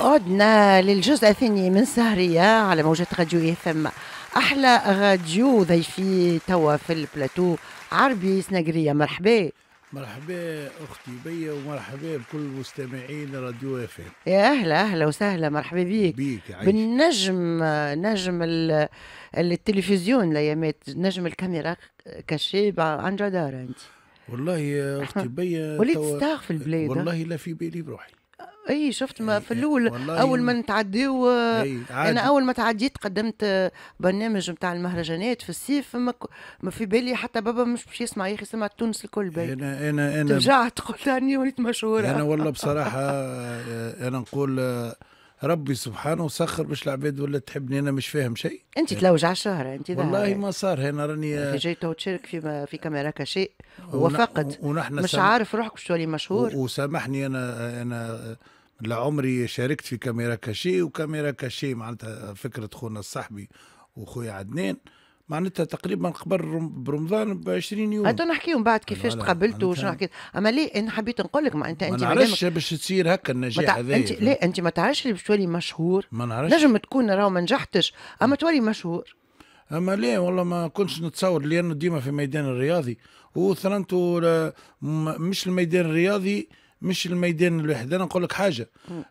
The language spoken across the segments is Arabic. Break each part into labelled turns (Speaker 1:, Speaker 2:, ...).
Speaker 1: عدنا للجزء الثاني من سهرية على موجة راديو اف ام احلى راديو ضيفي توا في البلاتو عربي سناقرية مرحبا
Speaker 2: مرحبا اختي بيا ومرحبا بكل مستمعين راديو اف ام
Speaker 1: يا اهلا اهلا وسهلا مرحبا بيك بيك عايش. بالنجم نجم التلفزيون الايامات نجم الكاميرا كاشي عن جدار انت
Speaker 2: والله يا اختي بيا وليت ستار في البلاد والله
Speaker 1: لا في بالي بروحي اي شفت ما إيه، في الاول اول ما نتعديو إيه، انا اول ما تعديت قدمت برنامج نتاع المهرجانات في الصيف ما, ما في بالي حتى بابا مش باش يسمع يا اخي سمع تونس الكل بي انا
Speaker 2: انا انا رجعت
Speaker 1: قلت اني وليت مشهوره انا
Speaker 2: والله بصراحه آه، انا نقول آه، ربي سبحانه سخر باش العباد ولا تحبني انا مش فاهم شيء انت تلوج
Speaker 1: على الشهره انت والله ما صار هنا راني جاي تو تشارك في في كاميرا راك شيء وفقد ونحن مش سم... عارف روحك باش تولي
Speaker 2: مشهور وسامحني انا انا لعمري شاركت في كاميرا كاشي وكاميرا كاشي معناتها فكره خونا الصاحبي وخويا عدنان آه معناتها تقريبا قبل برمضان
Speaker 1: ب 20 يوم هاتو نحكيهم بعد كيفاش تقابلتوا وشنو حكيت اما ليه انا حبيت نقول لك ما انت انت ما يعني نعرفش
Speaker 2: باش تصير هكا النجاح هذا انت لا انت ما تعرفش اللي باش تولي مشهور ما نعرفش نجم
Speaker 1: تكون راهو ما نجحتش اما تولي مشهور
Speaker 2: اما ليه والله ما كنتش نتصور لانه ديما في الميدان الرياضي وثرنتو مش الميدان الرياضي مش الميدان الواحد انا نقول لك حاجه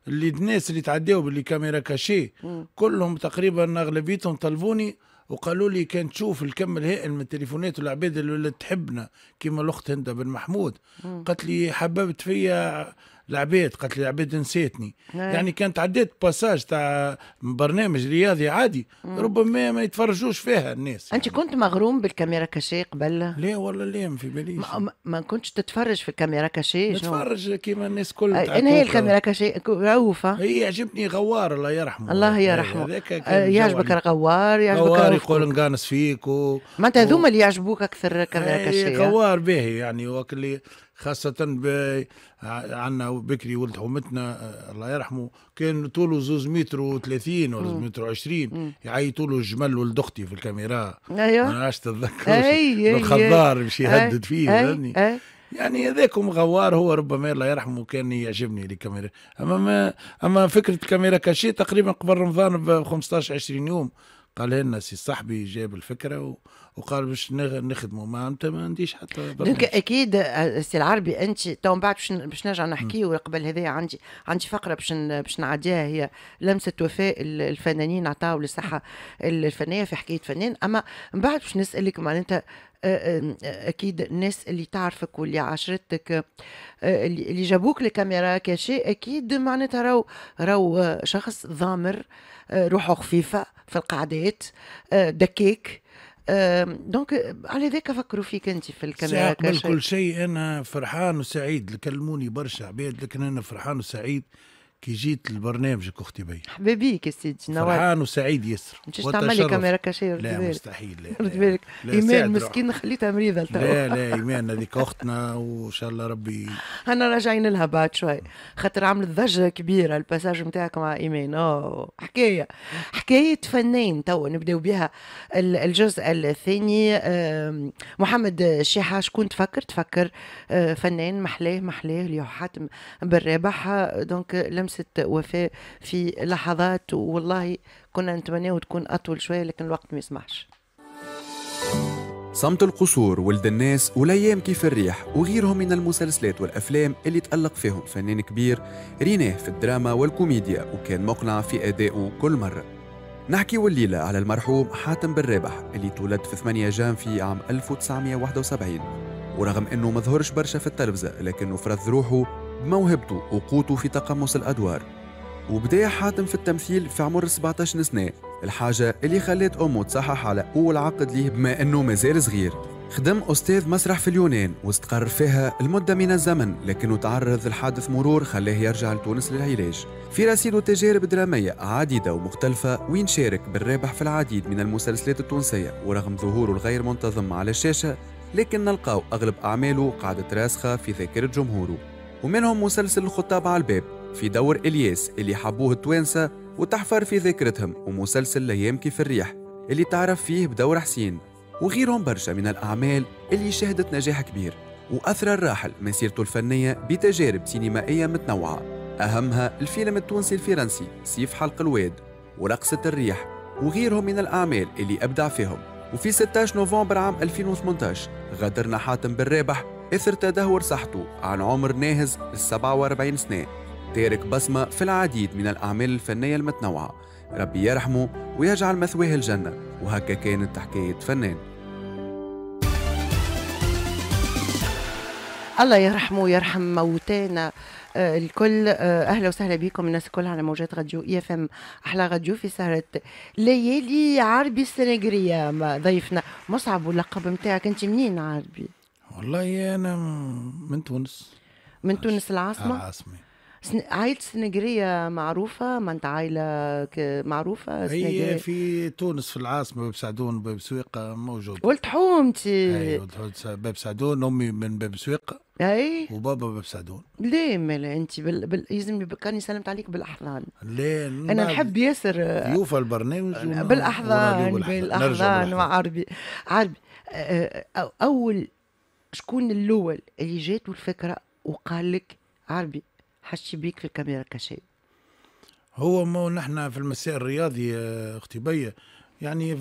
Speaker 2: اللي الناس اللي تعداو باللي كاميرا كاشي كلهم تقريبا اغلبيتهم طلبوني وقالوا لي كان تشوف الكم الهائل من التليفونات والعباد اللي تحبنا كيما الاخت هند بن محمود قالت لي حببت فيا لعبات قالت لي لعبات نسيتني إيه. يعني كانت عديت باساج تاع برنامج رياضي عادي مم. ربما ما يتفرجوش فيها الناس
Speaker 1: انت يعني. كنت مغروم بالكاميرا كاشي قبل لا والله لا ما في باليش ما, ما كنتش تتفرج في الكاميرا كاشي نتفرج كيما الناس كل إيه، انا هي الكاميرا كاشي رؤوفه هي يعجبني
Speaker 2: غوار الله يرحمه الله إيه، يرحمه يعجبك
Speaker 1: الغوار يعجبك غوار يقول
Speaker 2: نقانس فيك و...
Speaker 1: معناتها هذوما اللي يعجبوك اكثر كاميرا كاشي غوار
Speaker 2: باهي يعني وكلي خاصة ب... عندنا بكري ولد حومتنا آه، الله يرحمه كان طوله زوز متر وثلاثين ولا متر وعشرين يعيطوا له الجمل ولد اختي في الكاميرا ايوه ما عادش تتذكر الخضار باش يهدد فيه أي يعني هذاكم غوار هو ربما الله يرحمه كان يعجبني الكاميرا اما ما اما فكره الكاميرا كاشي تقريبا قبل رمضان ب 15 20 يوم قال لنا سي صاحبي جاب الفكره وقال باش نخدموا ما انت ما عنديش حتى دونك
Speaker 1: اكيد آه، سي العربي انت تو بعد باش نرجع نحكيو قبل هذايا عندي عندي فقره باش باش نعديها هي لمسه وفاء الفنانين عطاو للصحه الفنيه في حكايه فنان اما من بعد باش نسالك معناتها آه، آه، اكيد الناس اللي تعرفك واللي عاشرتك اللي جابوك الكاميرا كاشي اكيد معناتها راو راو شخص ضامر روحه خفيفه في القعدات آه، دكاك دونك على ذاك فكروا فيك انت في الكاميرا قبل كل
Speaker 2: شيء انا فرحان وسعيد كلموني برشا عباد لكن انا فرحان وسعيد كي جيت لبرنامجك اختي بي
Speaker 1: حبيبيك يا سيدي نوال فرحان
Speaker 2: وسعيد ياسر مش تعمل لي كاميرا كاشير لا مستحيل لا رد بالك ايمان مسكين
Speaker 1: خليتها مريضه لا لا
Speaker 2: ايمان هذيك اختنا وان شاء الله ربي
Speaker 1: انا راجعين لها بعد شوي خاطر عملت ضجه كبيره الباساج نتاعك مع ايمان اوه حكايه حكايه فنان تو نبداو بها الجزء الثاني محمد شيحه شكون تفكر تفكر آه، فنان محلاه محلاه اللي حاتم بالرابح دونك آه، لمسه حادثه وفاه في لحظات والله كنا نتمناه تكون اطول شويه لكن الوقت ما يسمحش
Speaker 3: صمت القصور ولد الناس والايام كيف الريح وغيرهم من المسلسلات والافلام اللي تالق فيهم فنان كبير ريناه في الدراما والكوميديا وكان مقنع في ادائه كل مره نحكي الليلة على المرحوم حاتم بن رابح اللي تولد في 8 جان في عام 1971 ورغم انه ما ظهرش برشا في التلفزة لكنه فرض روحه بموهبته وقوته في تقمص الأدوار وبدا حاتم في التمثيل في عمر 17 سنة الحاجة اللي خلت أمه تصحح على أول عقد ليه بما أنه مازال صغير خدم أستاذ مسرح في اليونان واستقر فيها المدة من الزمن لكنه تعرض لحادث مرور خلاه يرجع لتونس للعلاج في رصيده تجارب درامية عديدة ومختلفة وين شارك بالرابح في العديد من المسلسلات التونسية ورغم ظهوره الغير منتظم على الشاشة لكن نلقاو أغلب أعماله قعدت راسخة في ذاكرة جمهوره ومنهم مسلسل الخطاب على الباب في دور إلياس اللي حبوه التوانسة وتحفر في ذاكرتهم ومسلسل ليام كيف الريح اللي تعرف فيه بدور حسين وغيرهم برشا من الأعمال اللي شهدت نجاح كبير وأثر الراحل مسيرته الفنية بتجارب سينمائية متنوعة أهمها الفيلم التونسي الفرنسي سيف حلق الواد ورقصة الريح وغيرهم من الأعمال اللي أبدع فيهم وفي 16 نوفمبر عام 2018 غادرنا حاتم بالرابح إثر تدهور صحته عن عمر ناهز ال 47 سنة تارك بصمة في العديد من الأعمال الفنية المتنوعة ربي يرحمه ويجعل مثواه الجنة وهكا كانت حكاية فنان
Speaker 1: الله يرحمه ويرحم موتانا آه، الكل آه، اهلا وسهلا بكم الناس الكل على موجات راديو اي اف ام احلى راديو في سهره ليالي عربي السنغرية ضيفنا مصعب واللقب نتاعك انت منين عربي؟
Speaker 2: والله انا من تونس
Speaker 1: من تونس العاصمه العاصمه سن... عائلة سنجرية معروفة معناتها عائلة ك... معروفة سنجرية. هي
Speaker 2: في تونس في العاصمة باب سعدون باب سويقة موجودة ولد
Speaker 1: حومتي
Speaker 2: باب سعدون أمي من باب سويقة اي وبابا باب سعدون
Speaker 1: ليه مالا انت بال... بال... يزم كاني سلمت عليك بالاحضان
Speaker 2: ليه انا نحب
Speaker 1: نعم. ياسر يوفى البرنامج بالاحضان بالاحضان وعربي عربي أول شكون الاول اللي جات الفكره وقال لك عربي حشي بيك في الكاميرا كشيء
Speaker 2: هو ما نحن في المساء الرياضي اختي بيه يعني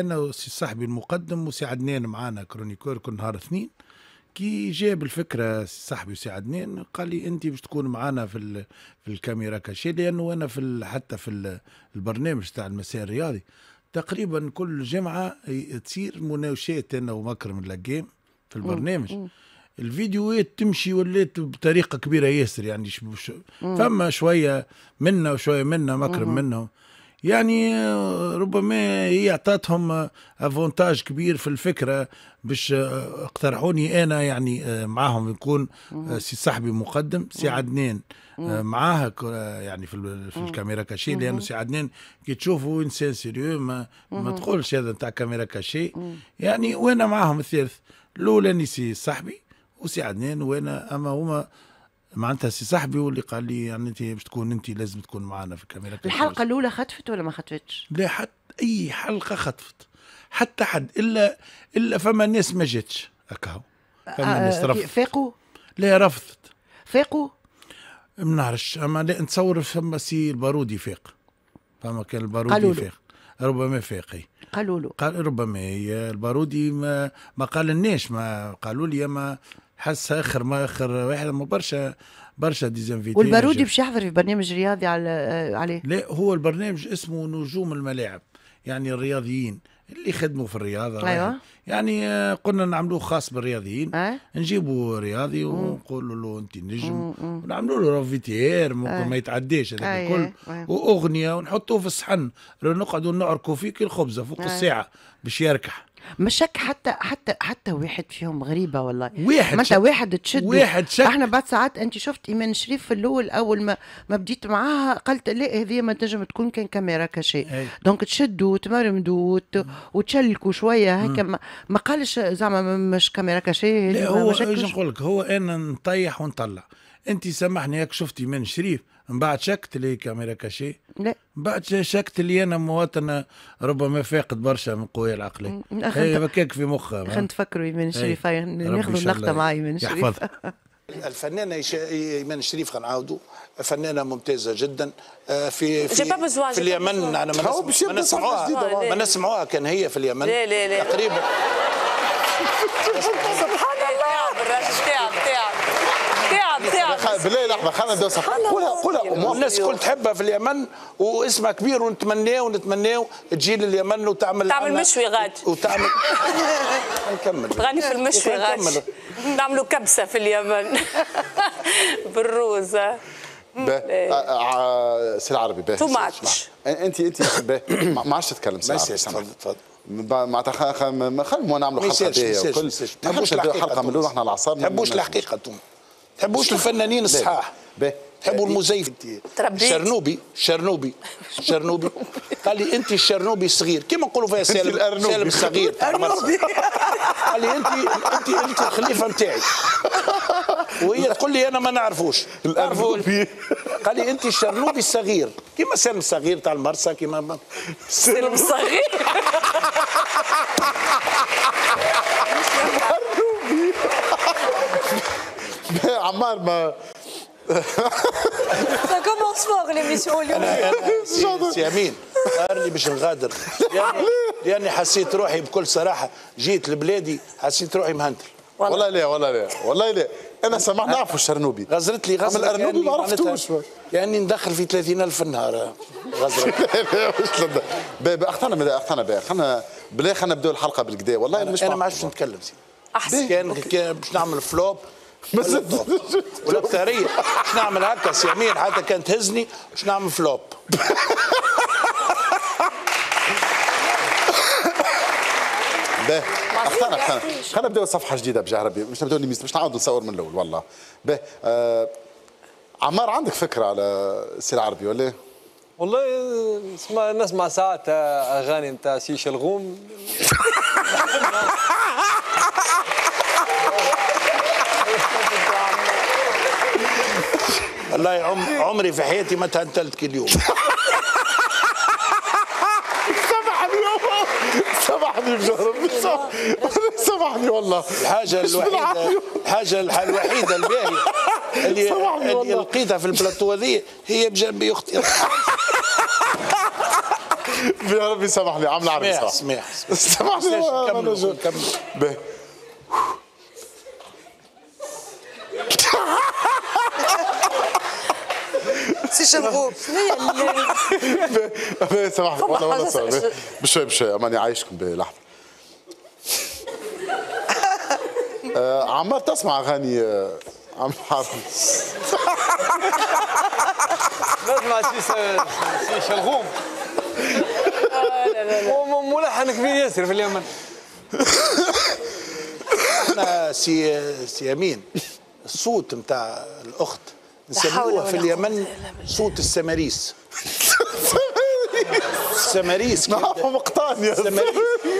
Speaker 2: انا وسي صاحبي المقدم وسي عدنان معانا كرونيكور كل نهار اثنين كي جاب الفكره صاحبي وسي عدنان قال لي انت باش تكون معانا في في الكاميرا كاشي لانه انا في حتى في البرنامج تاع المساء الرياضي تقريبا كل جمعه تصير مناوشات انا ومكرم اللقام في البرنامج مم. الفيديوهات تمشي ولات بطريقه كبيره ياسر يعني شو فما شويه منا وشويه منا مكرم منهم يعني آه، ربما هي اعطتهم افونتاج كبير في الفكره باش آه، اقترحوني انا يعني آه، معاهم يكون سي صاحبي مقدم سي عدنان معاها يعني في, في الكاميرا كاشي لانه سي عدنان كي تشوفوا انسان سيريو ما,
Speaker 3: ما تقولش
Speaker 2: هذا نتاع كاميرا كاشي يعني وانا معاهم الثالث الاولاني سي صاحبي وسي عدنان وانا اما هما معناتها سي صاحبي هو اللي قال لي يعني انت باش تكون انت لازم تكون معنا في الكاميرا الحلقه
Speaker 1: الاولى خطفت ولا ما خطفتش؟
Speaker 2: لا حتى اي حلقه خطفت حتى حد الا الا فما ناس ما جاتش اكاهو فما آه ناس رفضت فاقوا؟ لا رفضت فاقوا؟ ما نعرفش اما لا نتصور فما سي البارودي فاق فما كان البارودي فاق ربما فاقي قالوا له قال ربما هي البارودي ما, ما قالناش ما قالوا لي ما حس اخر ما اخر واحد ما برشا برشا ديزانفيتي والبارودي
Speaker 1: باش يحضر في برنامج رياضي على عليه
Speaker 2: لا هو البرنامج اسمه نجوم الملاعب يعني الرياضيين اللي خدموا في الرياضه أيوة. يعني آه، قلنا نعملوه خاص بالرياضيين أه؟ نجيبوا رياضي ونقول له انت نجم ونعملوا له روفيتير ممكن أه؟ ما يتعداش هذا أيه. الكل أيوة. واغنيه ونحطوه في الصحن
Speaker 1: نقعدوا نعركوا فيه كي الخبزه فوق أه؟ الساعه باش يركح مش شك حتى حتى حتى واحد فيهم غريبه والله واحد متى واحد تشد واحد شك احنا بعد ساعات انت شفت ايمان شريف في الاول اول ما ما بديت معاها قلت لا هذه ما تنجم تكون كان كاميرا كشيء دونك تشدوا وتمرمدوا وتشلكوا شويه هكا ما, ما قالش زعما مش كاميرا كشيء لا هو ايش نقول
Speaker 2: لك هو انا نطيح ونطلع انت سامحني ياك شفتي من شريف من بعد شكت لي كاميرا كاشي لا من بعد شكت لي انا مواطن ربما فاقد برشا من قوايا العقلية هي بكاك في مخها خلينا نتفكروا من شريف ناخذوا اللقطة معي من شريف الفنانة إيمان شريف غنعاودوا فنانة ممتازة جدا آه، في في, في اليمن أنا ما نسمعوها ما نسمعوها كان هي في اليمن لا لا لا تقريبا
Speaker 4: سبحان بالله لحظه خلينا ندوس قولها قولها الناس الكل
Speaker 2: تحبها في اليمن واسمها كبير ونتمناه ونتمناه تجي لليمن وتعمل تعمل مشوي غاد وتعمل نكمل غني في المشوي غاد
Speaker 4: نعملوا كبسه في اليمن بالروز آه، آه، آه، سي العربي باهي تو ماتش انت انت ما عادش تتكلم سي العربي تفضل تفضل معناتها خلينا نعملوا حلقه باهيه ما تحبوش الحقيقه من الاول احنا العصاب ما تحبوش الحقيقه انتم تحبوش الفنانين الصحاح
Speaker 2: تحبوا المزيف شرنوبي شرنوبي شرنوبي قال لي انت الشرنوبي الصغير كيما نقولوا فيها سالم سالم الصغير قال لي انت انت انت الخليفه نتاعي وهي تقول لي انا ما نعرفوش الارنوبي قال لي انت الشرنوبي الصغير كيما سالم الصغير تاع المرسى كيما
Speaker 4: سالم الصغير عمار ما سا كومونس فور l'émission اليوم سي امين
Speaker 2: قال لي باش نغادر لاني حسيت روحي بكل صراحه جيت لبلادي حسيت روحي مهندل
Speaker 4: والله لا والله لا والله لا انا سمعت نعرف الشرنوبي غزرت لي غزرت الارنوبي ما عرفتوش يعني ندخل في 30000 في النهار غزره بابا اختنا اختنا بابا خلينا بلا خلينا نبداو الحلقه بالكدا والله مش انا ما عادش نتكلم احسن كان باش نعمل فلوب بس والاكثريه ايش
Speaker 2: نعمل هكا سيامين حتى كان تهزني ايش نعمل فلوب
Speaker 4: باهي اختنا اختنا خلينا نبداو صفحه جديده بجاه ربي مش نبداو مش نعاودوا نصور من الاول والله باهي آه عمار عندك فكره على السي العربي ولا والله نسمع نسمع
Speaker 3: ساعات آه، اغاني نتاع سي شلغوم
Speaker 2: الله يعم عمري في حياتي ما تهنتلت اليوم
Speaker 4: سامحني بجهرب سامحني والله الحاجة الوحيدة الحاجة الوحيدة الباهية اللي, اللي
Speaker 2: لقيتها في البلاتو هذه هي بجنبي اختي
Speaker 4: يا ربي سامحني عم العربي سامحني سامحني
Speaker 2: سامحني
Speaker 1: شنو
Speaker 4: سامحك والله والله سامحك بشوي بشوي ماني عايشكم بلحظه آه، عمال تسمع اغاني آه، عم حافظ نسمع شي شلغوم
Speaker 3: ملحن كبير ياسر في اليمن
Speaker 2: احنا سي سي امين الصوت نتاع الاخت نسموها في اليمن صوت السماريس السماريس نعرفه مقطان يا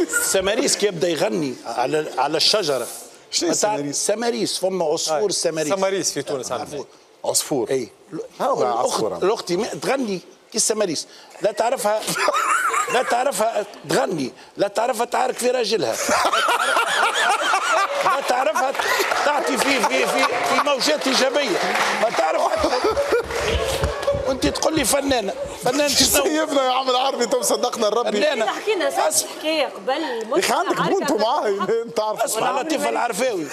Speaker 2: السماريس كيبدا يغني على على الشجره شنو سماريس؟ سماريس فما عصفور سماريس سماريس في تونس عندنا عصفور اي عصفور الاختي تغني كي السماريس لا تعرفها لا تعرفها تغني لا تعرفها تعارك في راجلها لا تعرفها تعطي في في في في موجات ايجابيه قول لي فنانه فنانه سيبنا يا عم العربي تو
Speaker 4: صدقنا الرب فنانه حكينا لنا حكايه قبل يا عندك بنتو معاي انت عارف اسمع لطيفه العرفاوي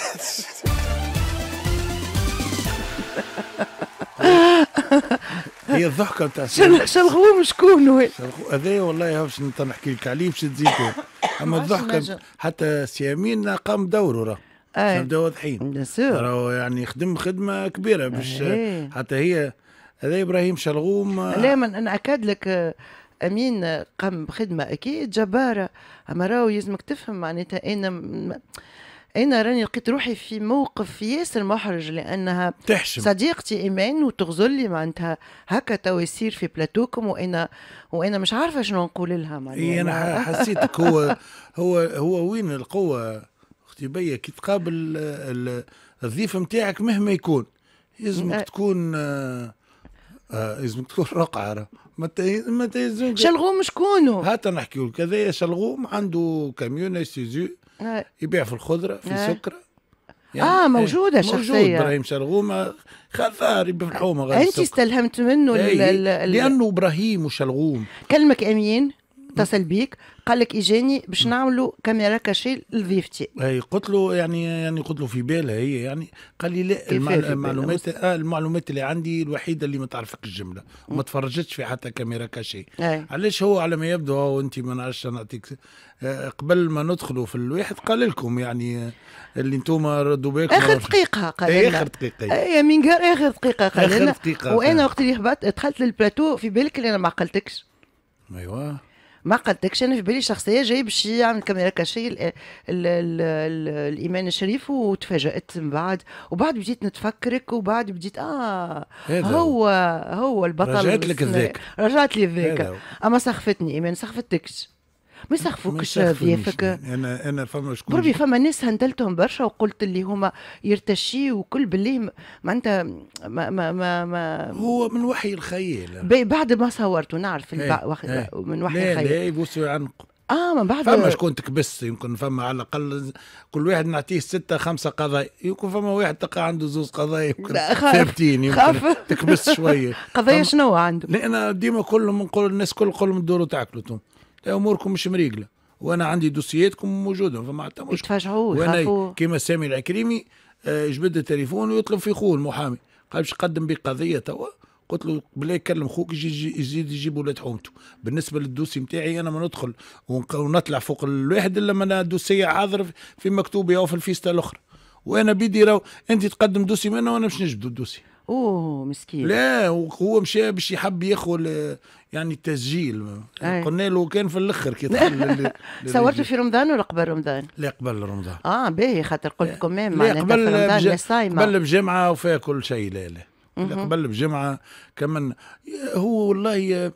Speaker 2: هي الضحكه بتاع شلغوه
Speaker 1: مش كونه
Speaker 2: هذا والله باش نحكي لك عليه باش تزيدوه اما الضحكه حتى سيامين قام دوره راه اي واضحين راهو يعني خدم خدمه كبيره باش إيه. حتى هي هذا ابراهيم شلغوم لا
Speaker 1: من انا اكد لك آه، امين آه، قام بخدمه اكيد جباره اما راهو يلزمك تفهم معناتها انا انا راني لقيت روحي في موقف ياسر محرج لانها تحشم. صديقتي ايمان وتغزل لي معناتها هكا تو يصير في بلاتوكم وانا وانا مش عارفه شنو نقول لها معناتها إيه انا حسيتك هو
Speaker 2: هو هو وين القوه اختي بيا كي تقابل الضيف نتاعك مهما يكون يلزمك تكون آه لازمك آه، تكون رقعة ما ما تهزوك شلغوم شكونو؟ هات نحكيو لك هذايا شلغوم عنده كاميون ايسوزو آه. يبيع في الخضرة في آه. سكرة
Speaker 1: يعني اه موجوده شخصيه موجود ابراهيم
Speaker 2: شلغوم خذار بالحومه غير انت
Speaker 1: استلهمت منه إيه، لانه
Speaker 2: ابراهيم وشلغوم
Speaker 1: كلمك امين اتصل بيك قال لك اجاني باش نعملوا كاميرا كاشي لضيفتي
Speaker 2: اي قلت له يعني يعني قلت له في بالها هي يعني قال لي لا المعلومات آه المعلومات اللي عندي الوحيده اللي ما تعرفك الجمله وما تفرجتش في حتى كاميرا كاشي علاش هو على ما يبدو وانت انت ما نعرفش نعطيك آه، قبل ما ندخلوا في الواحد قال لكم يعني آه، اللي انتم ردوا بالكم اخر دقيقه قال لنا اخر دقيقه اي
Speaker 1: آه، من غير اخر دقيقه قال لنا وانا وقت اللي هبطت دخلت للبلاتو في بالك اللي انا ما عقلتكش ايوه ما قلتكش انا في بالي شخصيه جاي باش يعمل كاميرا كاشي الايمان الشريف وتفاجات من بعد وبعد بديت نتفكرك وبعد بديت اه هو هو البطل رجعت لك الذاكره رجعت لي الذاكره اما سخفتني ايمان سخفتكش ما يسخفوكش ضيافك
Speaker 2: انا انا فما شكون بربي
Speaker 1: فما ناس هندلتهم برشا وقلت اللي هما يرتشي وكل باللي معناتها ما ما ما, ما هو من وحي الخيال بعد ما صورته نعرف الب... إيه، إيه. من وحي لا الخيال لا لا
Speaker 2: يبوسوا يعنقوا اه من بعد فما شكون تكبس يمكن فما على الاقل كل واحد نعطيه ستة خمسة قضايا يمكن فما واحد تلقى عنده زوز قضايا يمكن ثابتين يمكن خاف. تكبس شوية قضايا شنو عنده؟ لأن ديما كلهم نقول الناس كل كلهم الدور تاكلوا اموركم مش مريقله وانا عندي دوسياتكم موجوده فما حتى مشكل يتفاجئوا وانا كيما سامي العكريمي آه، جبد التليفون ويطلب في خوه المحامي قال باش بي قضيه توا قلت له بالله كلم خوك يزيد يجيب ولاد حومته بالنسبه للدوسي نتاعي انا ما ندخل ونطلع فوق الواحد الا ما انا الدوسيه حاضر في مكتوبي او في الفيستا الاخرى وانا بيدي راو انت تقدم دوسي منا وانا باش نجبد الدوسي اوه مسكين لا هو مشى باش يحب ياخذ يعني التسجيل أي. قلنا له كان في الاخر كي دخل صورته في
Speaker 1: رمضان ولا قبل رمضان؟
Speaker 2: لا قبل رمضان
Speaker 1: اه باهي خاطر قلت لكم ما معناتها قبل رمضان قبل
Speaker 2: بجمعه وفيها كل شيء لا لا قبل بجمعه كمان هو والله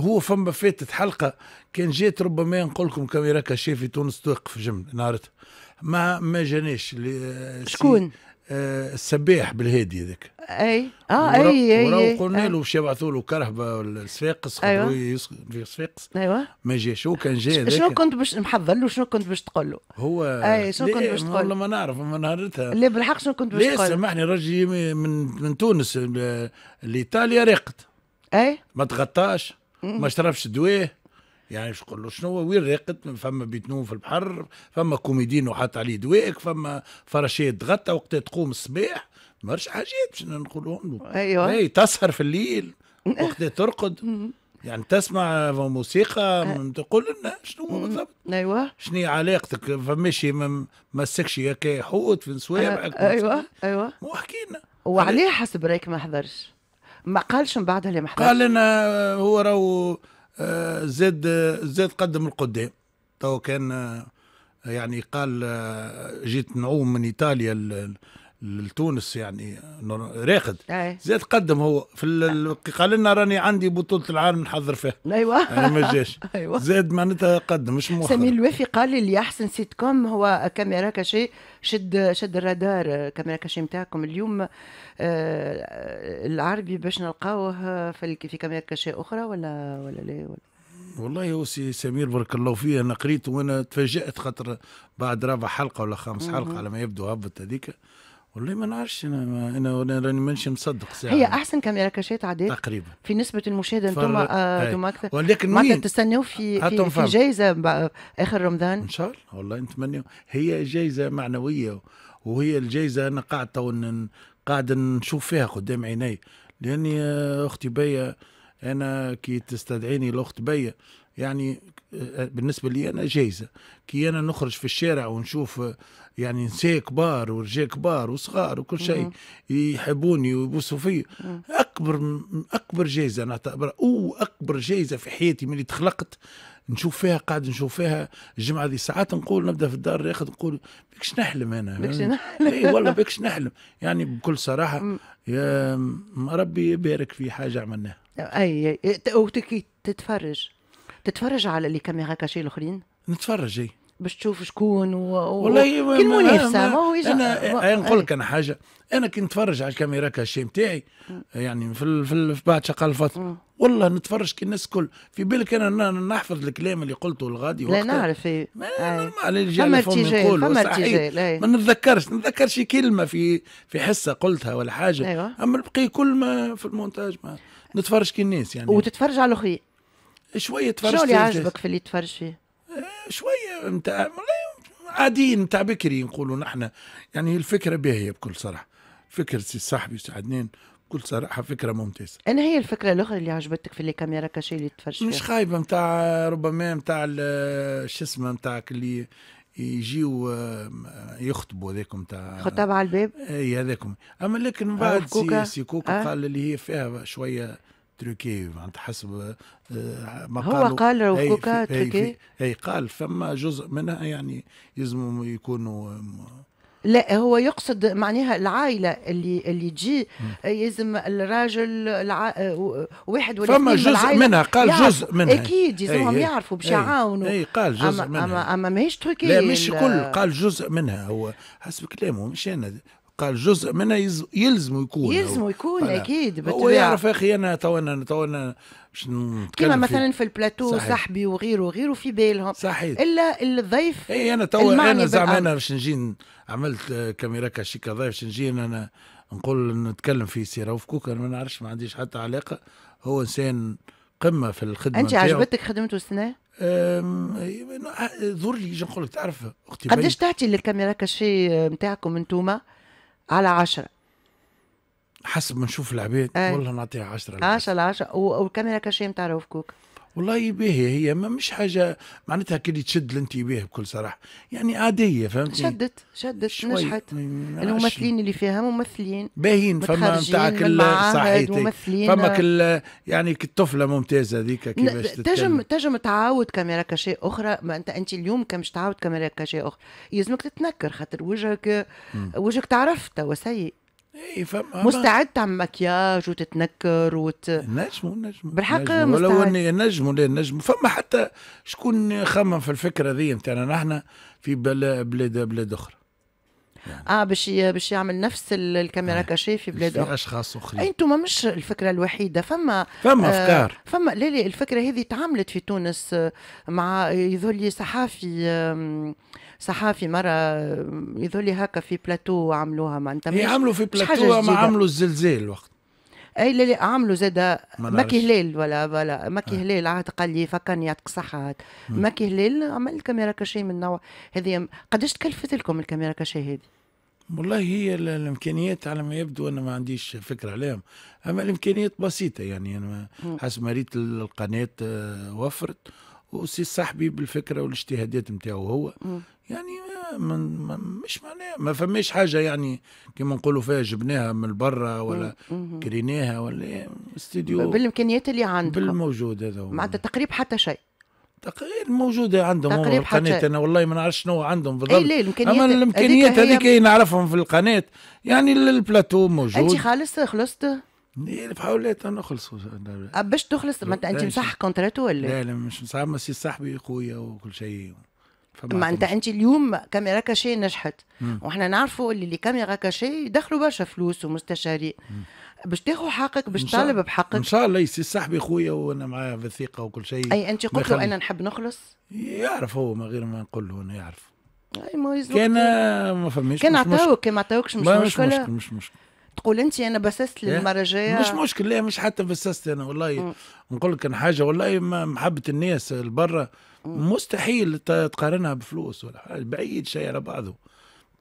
Speaker 2: هو فما فاتت حلقه كان جات ربما نقول لكم كاميرا كشافي تونس توقف جمل نهارتها ما ما جاناش شكون؟ آه، السباح بالهادي هذاك
Speaker 1: اي اه اي اي وراه قلنا آه.
Speaker 2: له باش يبعثوا له كرهبه لصفاقس أيوة. في صفاقس ايوه ما جاش هو كان جا شنو
Speaker 1: كنت باش محضر له شنو كنت باش تقول له هو
Speaker 2: اي شنو كنت باش تقول والله ما نعرف ما نهارتها لا
Speaker 1: بالحق شنو كنت باش تقول لا
Speaker 2: سامحني راجلي من من تونس لايطاليا راقد اي ما تغطاش ما شربش دواه يعني شو نقول له شنو وين راقد فما بيتنوم في البحر فما كوميدين وحط عليه دوائك فما فراشات تغطى وقت تقوم الصباح مرش حاجات باش نقولهم له ايوه اي تسهر في الليل وقت ترقد يعني تسمع موسيقى أه. تقول لنا شنو
Speaker 1: هو بالضبط ايوه
Speaker 2: شنو علاقتك فماشي ما مسكش هكا حوت في نسوابعك أه، ايوه
Speaker 1: ايوه احكي لنا وعليه حسب رايك ما حضرش ما قالش من بعدها اللي ما حضرش قال
Speaker 2: لنا هو راهو آه، زاد آه، زاد قدم القدام تو كان آه، يعني قال جيت نعوم من ايطاليا لتونس يعني راقد إيه. زاد قدم هو في ال... قال لنا راني عندي بطوله العالم نحضر فيها ايوه يعني ما جاش أيوة. زاد معناتها قدم مش مؤخر سمير
Speaker 1: الوافي قال لي اللي احسن سيت كوم هو كاميرا كاشي شد شد الرادار كاميرا كاشي نتاعكم اليوم آه العربي باش نلقاوه في في كاميرا كاشي اخرى ولا ولا لا ولا والله هو
Speaker 2: سي سمير بارك الله فيه انا قريت وانا تفاجات خاطر بعد رابع حلقه ولا خامس حلقه على ما يبدو هبط هذيك والله ما نعرفش انا ما انا راني مانيش مصدق ساعة. هي احسن
Speaker 1: كاميرا كاشات عادات تقريبا في نسبه المشاهده انتم آه، إيه. انتم اكثر ولكن معناتها تستناو في في, في جائزه اخر رمضان ان شاء الله
Speaker 2: والله نتمنى هي جائزه معنويه وهي الجائزه انا قاعد قاعد نشوف فيها قدام عيني لاني آه، اختي بيا انا كي تستدعيني الاخت بيا يعني آه، بالنسبه لي انا جايزه كي انا نخرج في الشارع ونشوف يعني نساء كبار ورجال كبار وصغار وكل شيء يحبوني ويبوسوا فيا اكبر اكبر جائزه نعتبرها او اكبر جائزه في حياتي من اللي تخلقت نشوف فيها قاعد نشوف فيها الجمعه دي ساعات نقول نبدا في الدار ناخذ نقول بكش نحلم انا بكش يعني نحلم اي والله بكش نحلم يعني بكل صراحه يا ربي
Speaker 1: يبارك في حاجه عملناها اي تتفرج تتفرج على اللي كاميرا كاشي الاخرين
Speaker 2: نتفرج اي
Speaker 1: باش تشوف شكون و... والله إيه، كل منافسه ما هو يجي انا
Speaker 2: نقول لك انا حاجه انا كي نتفرج على الكاميرا كاشي نتاعي يعني في ال... في, ال... في بعد شقال فتره والله نتفرج كي الناس الكل في بالك انا نحفظ الكلام اللي قلته الغادي لا نعرف ايه نورمال الرجال يقول ما نتذكرش نتذكرش كلمه في في حصه قلتها ولا حاجه أيوة. اما البقي كل ما
Speaker 1: في المونتاج ما
Speaker 2: نتفرج كي الناس يعني
Speaker 1: وتتفرج على الاخرين شويه تفرج شو اللي عاجبك في اللي تفرج فيه آه،
Speaker 2: شويه نتاع عاديين نتاع بكري نقولوا نحن يعني الفكره باهيه بكل صراحه فكرة سي صاحبي سي عدنان بكل صراحة فكرة ممتازة.
Speaker 1: أنا هي الفكرة الأخرى اللي عجبتك في الكاميرا كشيء كاشي اللي تفرج مش خايبة نتاع
Speaker 2: ربما نتاع شو اسمه نتاعك اللي يجيو آه، يخطبوا هذاكم تاع خطاب على الباب اي هذاكم اما لكن من أه، بعد سي كوكا, سي كوكا أه؟ قال اللي هي فيها شويه تروكي حسب آه، ما هو قال روكوكا تروكي اي قال فما جزء منها يعني يلزم يكونوا آه،
Speaker 1: لا هو يقصد معناها العائلة اللي اللي تجي يلزم الراجل الع... واحد ولا فما جزء من منها قال جزء منها أكيد يلزمهم يعرفوا باش يعاونوا أي قال جزء أما منها أما ماهيش تركي لا مش كل قال
Speaker 2: جزء منها هو حسب كلامه مش أنا قال جزء منها يلزم يكون يلزم يكون اكيد هو يعرف اخي انا تونا تونا باش كما مثلا في البلاتو صاحبي
Speaker 1: وغيره وغيره في بالهم صحيح الا الضيف اي انا تو انا زعما انا
Speaker 2: باش نجي عملت كاميرا كاشيكا ضيف باش نجي انا نقول نتكلم في سيره وفكوك انا ما نعرفش ما عنديش حتى علاقه هو انسان قمه في الخدمه انت عجبتك
Speaker 1: خدمته السنه؟
Speaker 2: ظهر لي نقول لك تعرف اختي قداش
Speaker 1: تعطي للكاميرا كاشي نتاعكم انتوما؟ على عشرة
Speaker 2: حسب ما نشوف العباد إيه. والله نعطيها عشرة
Speaker 1: عشرة 10 وكاميرا كاشي نتاع رؤوف كوك والله باهي هي ما مش
Speaker 2: حاجه معناتها كلي تشد الانتباه بكل صراحه يعني عاديه فهمتني شدت
Speaker 1: شدت نجحت الممثلين يعني اللي فيها ممثلين باهين فما نتاع كل صحيح فما كل
Speaker 2: يعني كالطفله ممتازه ذيك كيفاش تنجم
Speaker 1: تنجم تعاود كاميرا كشيء اخرى ما انت انت اليوم كمش تعاود كاميرا كشيء اخرى يلزمك تتنكر خاطر وجهك وجهك تعرف توا سيء اي فما مستعد تعمل مكياج وتتنكر وت نجموا نجموا بالحق مستعد ولو اني
Speaker 2: نجموا ليه نجموا فما حتى شكون خمم في الفكره ذي نتاعنا نحن في بلا بلاد بلاد اخرى
Speaker 1: يعني. اه باش باش يعمل نفس الكاميرا آه. كاشي في بلاد اخرى
Speaker 2: اشخاص اخرين
Speaker 1: انتم مش الفكره الوحيده فما فما آه، افكار آه فما لا لا الفكره هذه تعاملت في تونس آه، مع يظهر لي صحافي آه صحافي مره يظهر لي هكا في بلاتو عملوها معناتها هي عملوا في بلاتو ما عملوا
Speaker 2: الزلزال وقت
Speaker 1: اي لا لا عملوا زاد ماكي هلال ولا ولا ماكي آه. هلال عاد قال لي فكرني يعطيك صحه آه. ماكي هلال عمل الكاميرا كاشي من نوع هذه قداش تكلفت لكم الكاميرا كاشي هذه؟
Speaker 2: والله هي الامكانيات على ما يبدو انا ما عنديش فكره عليهم اما الامكانيات بسيطه يعني انا حسب ما ريت القناه آه، وفرت وسي صاحبي بالفكره والاجتهادات نتاعو هو يعني من مش معناها ما فماش حاجه يعني كيما نقولوا فيها جبناها من برا ولا كريناها ولا استديو
Speaker 1: بالامكانيات اللي عندهم بالموجود هذا هو معناتها تقريب حتى شيء تقريب موجوده عندهم تقريب القناه انا
Speaker 2: والله ما نعرف شنو عندهم بالضبط اي الامكانيات اما الامكانيات هذيك إيه، نعرفهم في القناه يعني البلاتو موجود انت
Speaker 1: خالص خلصت
Speaker 2: بحاولات نخلصوا
Speaker 1: باش تخلص ما انت انت مصح كونتراتو ولا لا
Speaker 2: لا مش مصح سي صاحبي خويا وكل شيء ما انت
Speaker 1: انت اليوم كاميرا كاشي نجحت وحنا نعرفوا اللي, اللي كاميرا كاشي يدخلوا برشا فلوس ومستشارين باش تاخذ حقك باش تطالب
Speaker 2: بحقك ان شاء الله يسي صاحبي خويا وانا معاه بالثقه وكل شيء اي انت قلت له انا
Speaker 1: نحب نخلص يعرف
Speaker 2: هو من غير ما نقول له انا يعرف اي ما كان آه، ما فماش كان عطاوك كان ما عطاوكش مش مشكله مش مشكله مش مشكله
Speaker 1: تقول انت انا بسست إيه؟ للمره الجايه مش
Speaker 2: مشكل لا مش حتى بسست انا والله نقول لك حاجه والله محبه الناس البرة مستحيل تقارنها بفلوس ولا بعيد شيء على بعضه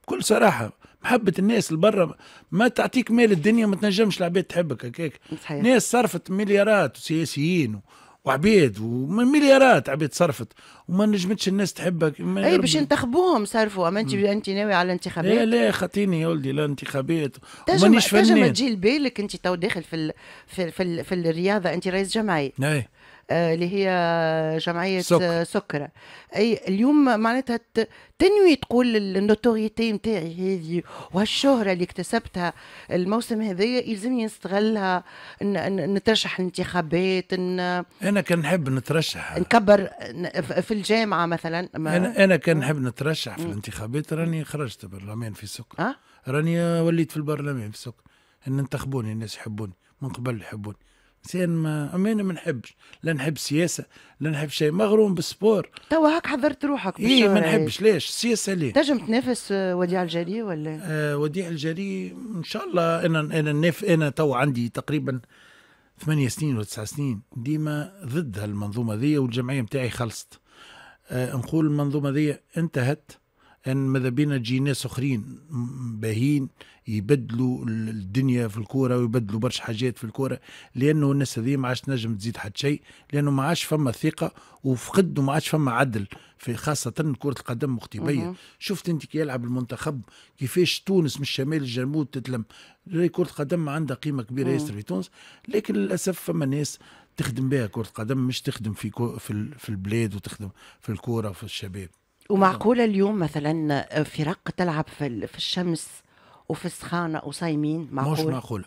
Speaker 2: بكل صراحه محبه الناس لبرا ما تعطيك مال الدنيا ما تنجمش العباد تحبك هكاك ناس صرفت مليارات وسياسيين و... وعبيد ومليارات عبيد صرفت وما نجمتش الناس تحبك اي باش
Speaker 1: ينتخبوهم صرفوا اما انت انت ناوي على انتخابات لا لا
Speaker 2: خاطيني يا ولدي لا انتخابات مانيش فنان تجي
Speaker 1: لبالك انت تو داخل في الـ في الـ في, الـ في الرياضه انت رئيس جمعيه إيه. آه، اللي هي جمعيه سكر, سكر. اي اليوم معناتها تنوي تقول النوتوريتي نتاعي هذه وهالشهره اللي اكتسبتها الموسم هذايا يلزمني نستغلها نترشح الانتخابات إن
Speaker 2: انا كان نحب نترشح
Speaker 1: نكبر في الجامعه مثلا ما انا انا كان نحب نترشح في
Speaker 2: الانتخابات راني خرجت برلمان في سكر أه؟ راني وليت في البرلمان في سكر ان انتخبوني الناس يحبوني من قبل يحبوني انسان ما اما انا ما نحبش لا نحب السياسه لا نحب شيء مغروم بالسبور
Speaker 1: توا هاك حضرت روحك اي ما نحبش
Speaker 2: ليش السياسه ليه تنجم
Speaker 1: تنافس وديع الجري ولا
Speaker 2: آه وديع الجري ان شاء الله انا انا نف... انا تو عندي تقريبا ثمانية سنين ولا سنين ديما ضد هالمنظومه ذي والجمعيه نتاعي خلصت آه نقول المنظومه ذي انتهت ان ماذا بينا تجي ناس اخرين باهين يبدلوا الدنيا في الكوره ويبدلوا برشا حاجات في الكوره لانه الناس هذه ما عادش تنجم تزيد حد شيء لانه ما عادش فما ثقه وفقد وما عادش فما عدل في خاصة كرة القدم مختبية شفت انت كي يلعب المنتخب كيفاش تونس من الشمال الجنوب تتلم كرة القدم عندها قيمة كبيرة ياسر في تونس لكن للأسف فما ناس تخدم بها كرة القدم مش تخدم في في البلاد وتخدم في الكورة وفي الشباب
Speaker 1: ومعقوله اليوم مثلا آه، فرق تلعب في الشمس وفي السخانه وصايمين معقول مش معقوله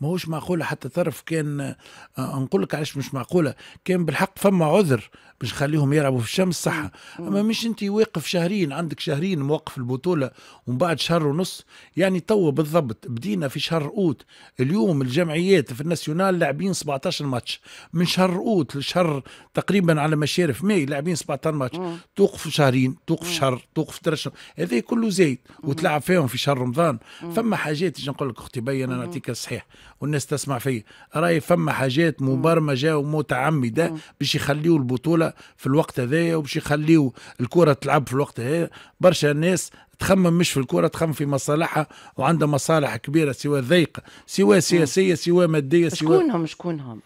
Speaker 1: ماهوش معقوله حتى
Speaker 2: طرف كان آه، آه، نقول لك علاش مش معقوله كان بالحق فما عذر باش نخليهم يلعبوا في الشمس صحه اما مش انت واقف شهرين عندك شهرين موقف البطوله ومن بعد شهر ونص يعني تو بالضبط بدينا في شهر اوت اليوم الجمعيات في الناسيونال لاعبين 17 ماتش من شهر اوت لشهر تقريبا على مشارف ماي لاعبين 17 ماتش توقف شهرين توقف شهر توقف ترش هذا كله زايد وتلعب فيهم في شهر رمضان فما حاجات ايش نقول لك اختي بين انا نعطيك الصحيح والناس تسمع فيا راي فما حاجات مبرمجه ومتعمده باش يخليوا البطوله في الوقت هذايا وباش يخليو الكره تلعب في الوقت هذايا برشا ناس تخمم مش في الكره تخمم في مصالحها وعندها مصالح كبيره سواء ضيقه سواء سياسيه سواء ماديه سواء شكونهم شكونهم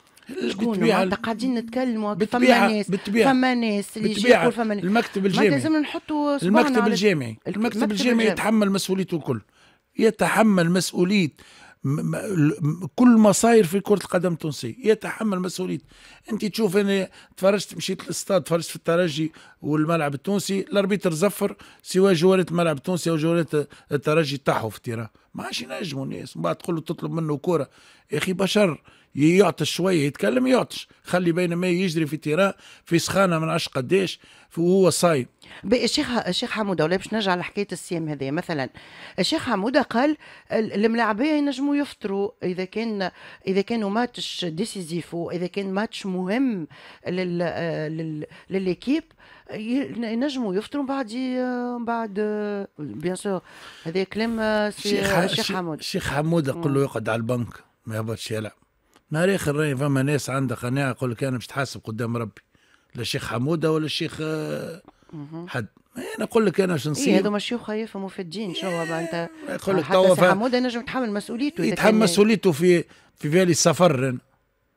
Speaker 1: شكون معناتها قاعدين نتكلموا فما ناس فما ناس اللي يجي يقول فما ناس
Speaker 2: المكتب الجامعي لازم
Speaker 1: نحطوا المكتب الجامعي المكتب الجامعي
Speaker 2: يتحمل مسؤوليته الكل يتحمل مسؤوليه كل ما صاير في كره القدم التونسيه يتحمل مسؤوليه انت تشوف انا تفرجت مشيت للاستاد تفرجت في الترجي والملعب التونسي الاربيتر زفر سواء جوالات الملعب التونسي او جوالات الترجي تاعهم في التيران ما عادش ينجموا الناس من بعد تقول له تطلب منه كره يا اخي بشر يعطش شويه يتكلم يعطش خلي بين ما يجري في تيران في سخانه ما نعرفش
Speaker 1: قداش وهو صايم الشيخ الشيخ حموده ولا باش نرجع لحكايه الصيام هذه مثلا الشيخ حموده قال الملاعبيه ينجموا يفطروا اذا كان اذا كانوا ماتش ديسيزيف واذا كان ماتش مهم لليكيب ينجموا يفطروا بعد بعد بيان سور هذا كلام آه، الشيخ حموده
Speaker 2: الشيخ حموده قل له يقعد على البنك ما يهبطش يلعب نهار اخر راهي فما ناس عندها قناعه يقول لك انا باش تحاسب قدام ربي لا الشيخ حموده ولا الشيخ آه، حد انا اقول لك انا شو نصير إيه هذوما
Speaker 1: الشيوخ يفهموا في الدين شو هو انت يقول لك توا حموده نجم يتحمل مسؤوليته يتحمل
Speaker 2: مسؤوليته في في بالي السفر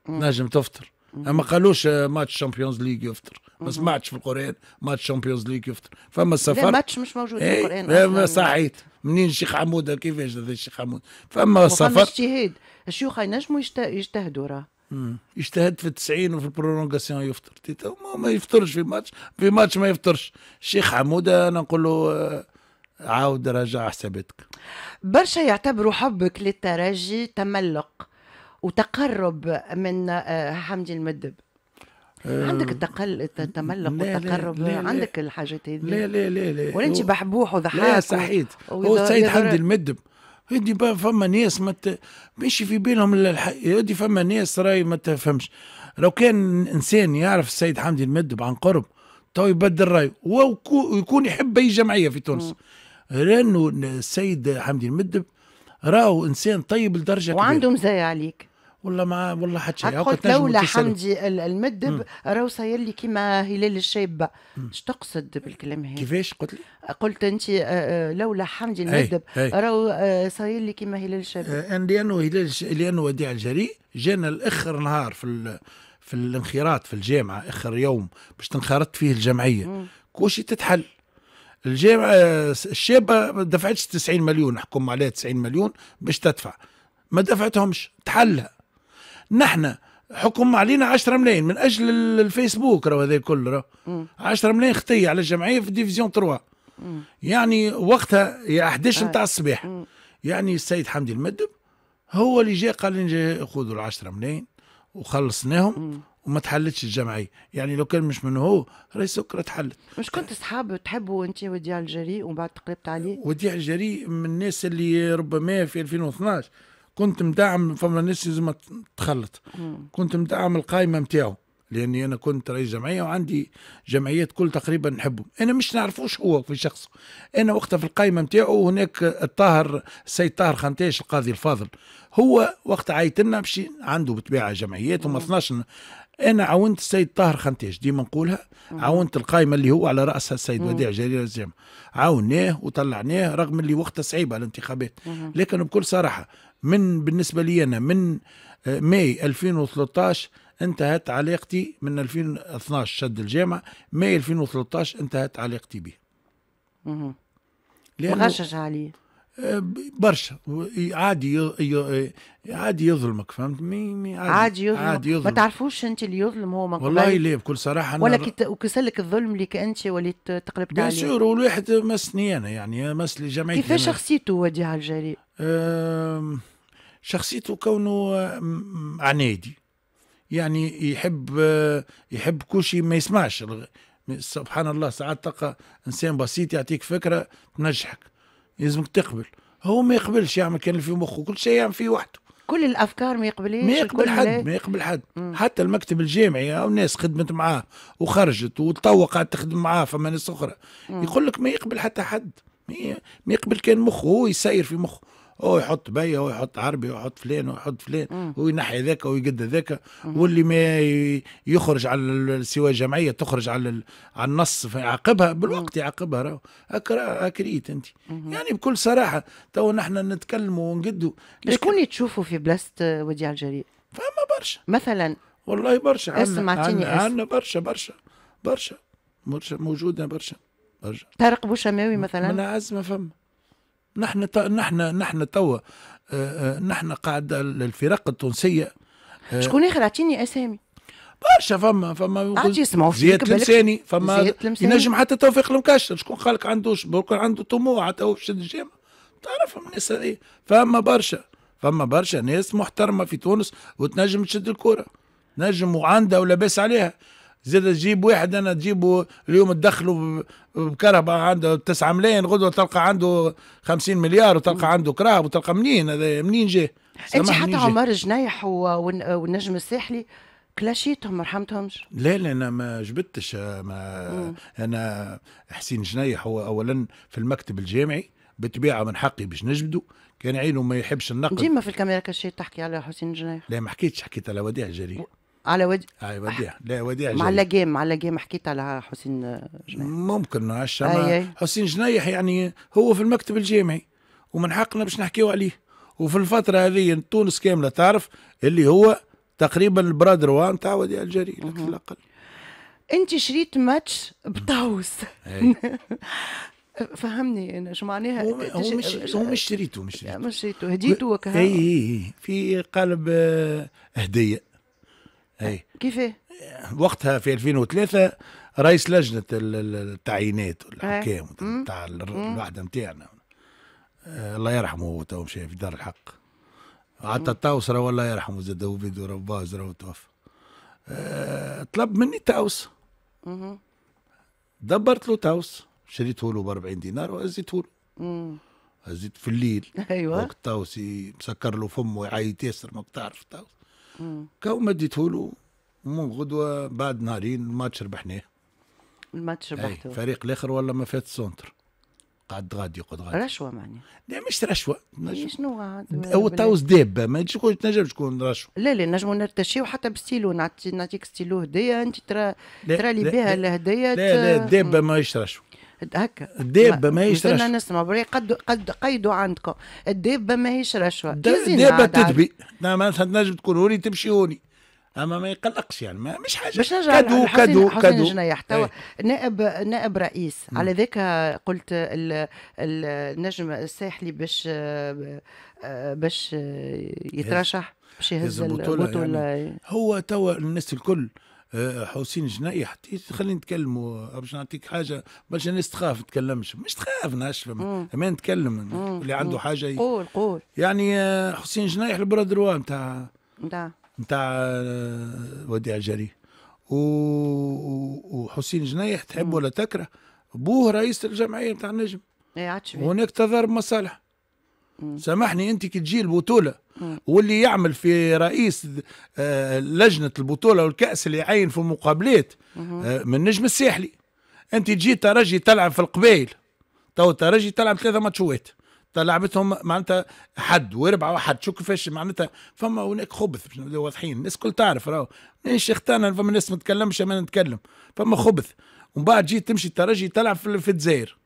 Speaker 2: نجم تفطر اما قالوش آه، ماتش شامبيونز ليج يفطر ما سمعتش في القران ماتش شامبيونز ليج يفطر فما السفر ماتش مش موجود في إيه، القران صحيت منين الشيخ عمود كيفاش هذا الشيخ عمود فما السفر
Speaker 1: اجتهاد الشيوخ ينجموا يجتهدوا راه
Speaker 2: يجتهد في التسعين وفي البرولونغاسيون يفطر ما يفطرش في ماتش في ماتش ما يفطرش الشيخ عموده انا نقول له آه، عاود راجع حساباتك
Speaker 1: برشا يعتبروا حبك للترجي تملق وتقرب من آه، حمدي المدب آه، عندك التقل التملق والتقرب عندك الحاجات هذه لا لا لا لا ولا انت بحبوح وضحاك لا صحيت هو السيد حمدي
Speaker 2: المدب بقى فما ناس ما مت... ماشي في بالهم هدي فما ناس راي ما تفهمش لو كان انسان يعرف السيد حمدي المدب عن قرب تو يبدل رايه ويكون يحب اي جمعيه في تونس لانه السيد حمدي المدب راهو انسان طيب لدرجه وعنده مزايا عليك والله ما والله حد شيء قلت لولا حمدي
Speaker 1: المدب راهو صاير لي كيما هلال الشابه اش تقصد بالكلام هذا كيفاش قلت لي قلت انت آه، آه، لولا حمدي المدب راهو صاير لي كيما هلال الشابه
Speaker 2: لانه هلال لانه وديع الجري جانا الاخر نهار في في الانخراط في الجامعه اخر يوم باش تنخرط فيه الجمعيه كوشي تتحل الجامعه آه، الشابه ما دفعتش 90 مليون حكم عليها 90 مليون باش تدفع ما دفعتهمش تحلها نحن حكم علينا 10 ملايين من اجل الفيسبوك راه هذا كله راه 10 ملايين خطيه على الجمعيه في ديفيزيون 3 يعني وقتها يا 11 آه. نتاع الصباح يعني السيد حمدي المدب هو اللي جاء قال لي خذوا ال 10 ملايين وخلصناهم وما تحلتش الجمعية يعني لو كان مش من هو راهي سكرة تحلت
Speaker 1: مش كنت صحاب تحبوا انت وديع الجري ومن بعد تقلبت عليه
Speaker 2: وديع الجري من الناس اللي ربما في 2012 كنت مدعم فما ناس لازم تخلط كنت مدعم القائمه نتاعو لاني انا كنت رئيس جمعيه وعندي جمعيات كل تقريبا نحبهم انا مش نعرفوش هو في شخص انا وقتها في القائمه نتاعو هناك الطاهر السيد طاهر خنتيش القاضي الفاضل هو وقت عيط لنا عنده بالطبيعه جمعيات وما 12 انا عاونت السيد طاهر خنتيش ديما نقولها عاونت القائمه اللي هو على راسها السيد وديع جرير الزام عاوناه وطلعناه رغم اللي وقتها صعيبه الانتخابات لكن بكل صراحه من بالنسبه لي انا من آه، ماي 2013 انتهت علاقتي من 2012 شد الجامعه ماي 2013 انتهت علاقتي به. اها. مغشش عليه برشا عادي عادي يظلمك فهمت مي مي
Speaker 1: عادي, عادي يظلم عادي يظلم ما تعرفوش انت اللي يظلم هو من والله لا
Speaker 2: بكل صراحه ولا كي
Speaker 1: وكسلك الظلم اللي انت وليت تقلب عليه بيان
Speaker 2: والواحد مسني انا يعني مسلي جمعيتي كيفاش
Speaker 1: شخصيته وديع الجريء؟
Speaker 2: شخصيته كونه عنادي يعني يحب يحب كل شيء ما يسمعش سبحان الله ساعات تلقى انسان بسيط يعطيك فكره تنجحك لازمك تقبل هو ما يقبلش يعمل كان في مخه كل شيء يعمل فيه وحده
Speaker 1: كل الافكار ما يقبلش ما يقبل
Speaker 2: حد ما يقبل حد مم. حتى المكتب الجامعي او ناس خدمت معاه وخرجت وتو قاعد تخدم معاه فما ناس اخرى يقول لك ما يقبل حتى حد ما يقبل كان مخه هو يسير في مخه هو يحط بي هو يحط عربي هو يحط فلان ويحط فلان وينحي ذاك ويقد ذاك واللي ما يخرج على سوى جمعيه تخرج على على النص يعاقبها بالوقت يعاقبها راهو اكريت انت يعني بكل صراحه
Speaker 1: تو نحن نتكلموا ونقدوا شكون تشوفوا في بلاصه وديع الجريء؟ فما برشا مثلا والله برشا اسم اعطيني اسم عندنا
Speaker 2: برشا برشا برشا برشا موجوده برشا برشا
Speaker 1: طارق بوشماوي مثلا من عز ما فما
Speaker 2: نحن نحن نحن توا آه، آه، نحن قاعد الفرق التونسيه آه،
Speaker 1: شكون اخر اعطيني اسامي برشا فما فما يسمعوا فيك زياد تلمساني فما ينجم
Speaker 2: حتى توفيق المكشر شكون قالك عندوش بركان عنده طموح حتى هو يشد الجامعه تعرفهم الناس هذه فما برشا فما برشا ناس محترمه في تونس وتنجم تشد الكوره نجم وعندها ولاباس عليها زاد تجيب واحد انا تجيبه اليوم تدخله بكرهبه عنده 9 ملايين غدوه تلقى عنده 50 مليار وتلقى عنده كرهب وتلقى منين هذا منين جه انت حتى عمر
Speaker 1: جنيح والنجم الساحلي كلاشيتهم ما رحمتهمش
Speaker 2: لا لا انا ما جبتش ما انا حسين جنيح هو اولا في المكتب الجامعي بالطبيعه من حقي باش نجبده كان عينه ما يحبش النقد ديما
Speaker 1: في الكاميرا كاشي تحكي على حسين جنيح
Speaker 2: لا ما حكيتش حكيت على وديع الجريح على وديع اي وديع لا وديع مع
Speaker 1: اللجام مع حكيت على حسين
Speaker 2: جنيح ممكن عش
Speaker 1: حسين جنيح يعني هو في
Speaker 2: المكتب الجامعي ومن حقنا باش نحكيو عليه وفي الفترة هذه تونس كاملة تعرف اللي هو تقريبا البرادروا نتاع وديع الجري على الأقل
Speaker 1: أنت شريت ماتش بطاوس فهمني انا شو معناها هو, مش هو مش
Speaker 2: شريته مش شريته مش شريته هديته اي اي
Speaker 1: في قالب آه،
Speaker 2: هديه اي كيفاه؟ وقتها في 2003 رئيس لجنه التعيينات والحكام تاع الوحده نتاعنا آه، الله يرحمه هو تو في دار الحق حتى التاوس راهو الله يرحمه زاد هو رباز راهو توفى آه، طلب مني تاوس دبرت له تاوس شريته له ب 40 دينار وهزيته له هزيت في الليل ايوه وقت تاوس مسكر له فمه يعيط ياسر ما بتعرف تاوس كو مديته له من غدوه بعد نهارين الماتش ربحناه
Speaker 1: الماتش ربحته فريق
Speaker 2: الاخر ولا ما فات السونتر قعد غادي يقعد غادي رشوه معناها لا مش رشوه إيه،
Speaker 1: شنو هو طاوس
Speaker 2: دابه ما تنجمش تنجم تكون رشوه
Speaker 1: لا لا نجموا نرتشيو حتى بستيلو نعطيك ستيلو هديه انت ترى ترى لي بها الهديه لا لا الدابه
Speaker 2: ماهيش رشوه هكا الدابة ماهيش رشوة كنا
Speaker 1: نسمع بري قد قد قيدوا عندكم الدابة ماهيش رشوة الدابة تدبي
Speaker 2: ما تنجم تقولوا لي تمشي هوني اما ما يقلقش يعني ما مش حاجه باش نرجع كادو كادو كادو جنيح
Speaker 1: توا إيه. نائب نائب رئيس م. على ذاك قلت النجم الساحلي باش آه، باش يترشح إيه. باش يهز البطوله يعني
Speaker 2: هو توا الناس الكل آه، حسين جنائي حتى خلينا نتكلموا باش نعطيك حاجه باش الناس تخاف ما تكلمش مش تخاف نعرفش ما نتكلم اللي عنده حاجه قول قول يعني آه، حسين جنايح البرادروا نتاع نتاع نتاع آه، وديع جري وحسين جنايح تحب ولا تكره بوه رئيس الجمعيه نتاع النجم إيه، هناك تضارب مصالح سامحني انت كي تجي البطوله واللي يعمل في رئيس آه، لجنه البطوله والكاس اللي يعين في مقابلات آه، من النجم الساحلي انت تجي ترجي تلعب في القبائل تو ترجي تلعب ثلاثه ماتشوات لعبتهم معناتها حد واربعه واحد شو كيفاش معناتها فما هناك خبث باش نبداو واضحين الناس الكل تعرف راهو ماشي اختانا فما ناس ما تتكلمش انا نتكلم فما خبث ومن بعد جيت تمشي ترجي تلعب في الجزائر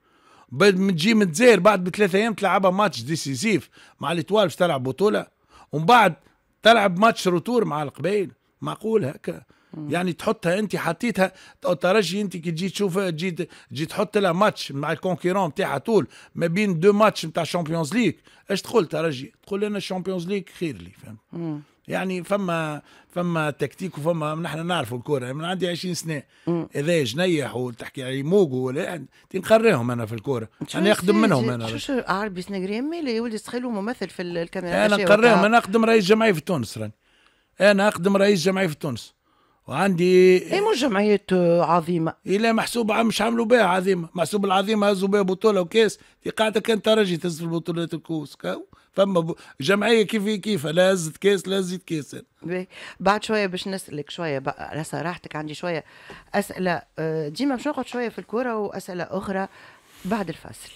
Speaker 2: بتجي من الجزائر بعد بثلاث ايام تلعبها ماتش ديسيزيف مع الاتوال باش تلعب بطوله ومن بعد تلعب ماتش روتور مع القبائل معقول هكا يعني تحطها انت حطيتها ترجي انت كي تجي تشوف تجي تجي تحط لها ماتش مع الكونكيرون نتاعها طول ما بين دو ماتش نتاع الشامبيونز ليغ اش تقول ترجي تقول انا الشامبيونز ليغ خير لي فهمت يعني فما فما تكتيك وفما نحن نعرفوا الكوره يعني من عندي 20 سنه اذا جنيح وتحكي على يعني موجو ولا يعني تنقريهم انا في الكوره انا اخدم منهم انا شو
Speaker 1: شو عربي سنغريم مالي يولي سخيل وممثل في الكاميرا انا نقريهم انا
Speaker 2: اخدم رئيس جمعيه في تونس راني انا اخدم رئيس جمعيه في تونس وعندي اي آه، مش جمعيات عظيمه الا محسوب مش عملوا بها عظيمه محسوب العظيمه هزوا بها بطوله وكاس في قاعده كان ترجي تهز في البطولات الكوس كاو فما جمعيه هي كيفها لا هزت كاس لا زيت كاس
Speaker 1: بعد شويه باش نسالك شويه بقى على صراحتك عندي شويه اسئله أه، ديما باش نقعد شويه في الكوره واسئله اخرى بعد الفاصل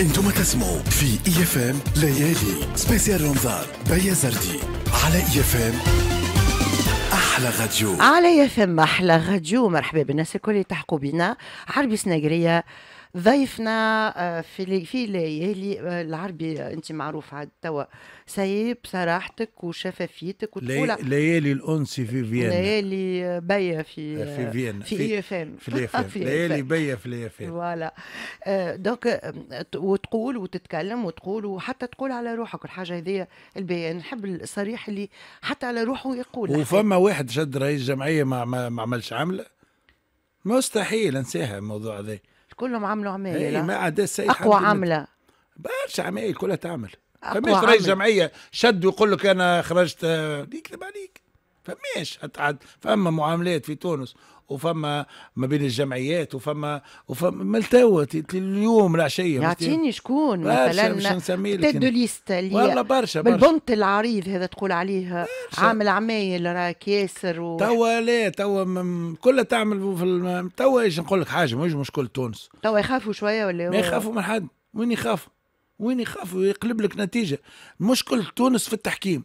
Speaker 4: انتم تسمعوا في اي اف ام ليالي سبيسيال رمضان بيا زردي على اي اف ام احلى غديو على
Speaker 1: يا فم احلى غديو مرحبا بالناس الكل يلحقوا بنا عربي سناقريه ضيفنا آه، في في ليالي آه، العربي آه، انت معروف عاد توا سايب بصراحتك وشفافيتك وتقول
Speaker 2: ليالي الانس في فيينا
Speaker 1: ليالي بيا في في فيينا في اي اف ام في ام ليالي بيا في اف ام فوالا دونك وتقول وتتكلم وتقول وحتى تقول على روحك الحاجه هذيا البيان نحب الصريح اللي حتى على روحه يقول وفما
Speaker 2: واحد شد رئيس جمعيه ما عملش عمله مستحيل انساها الموضوع هذا
Speaker 1: كلهم عملوا عمايل
Speaker 2: إيه، ما عدا السيد اقوى عمله برشا عمايل كلها تعمل فماش رئيس جمعيه شد ويقول لك انا خرجت آه، يكذب عليك فماش فما معاملات في تونس وفما ما بين الجمعيات وفما وفما ملتوى اليوم العشيه يعطيني
Speaker 1: شكون مثلا مش دو ليست اللي والله برشا بالبنت العريض هذا تقول عليه عامل عمايل راك ياسر و... توا لا
Speaker 2: توا كلها تعمل في الم... توا ايش نقول لك حاجه مش مشكل تونس
Speaker 1: توا يخافوا شويه ولا ما يخافوا من
Speaker 2: حد وين يخافوا وين يخافوا يقلب لك نتيجه مشكل تونس في التحكيم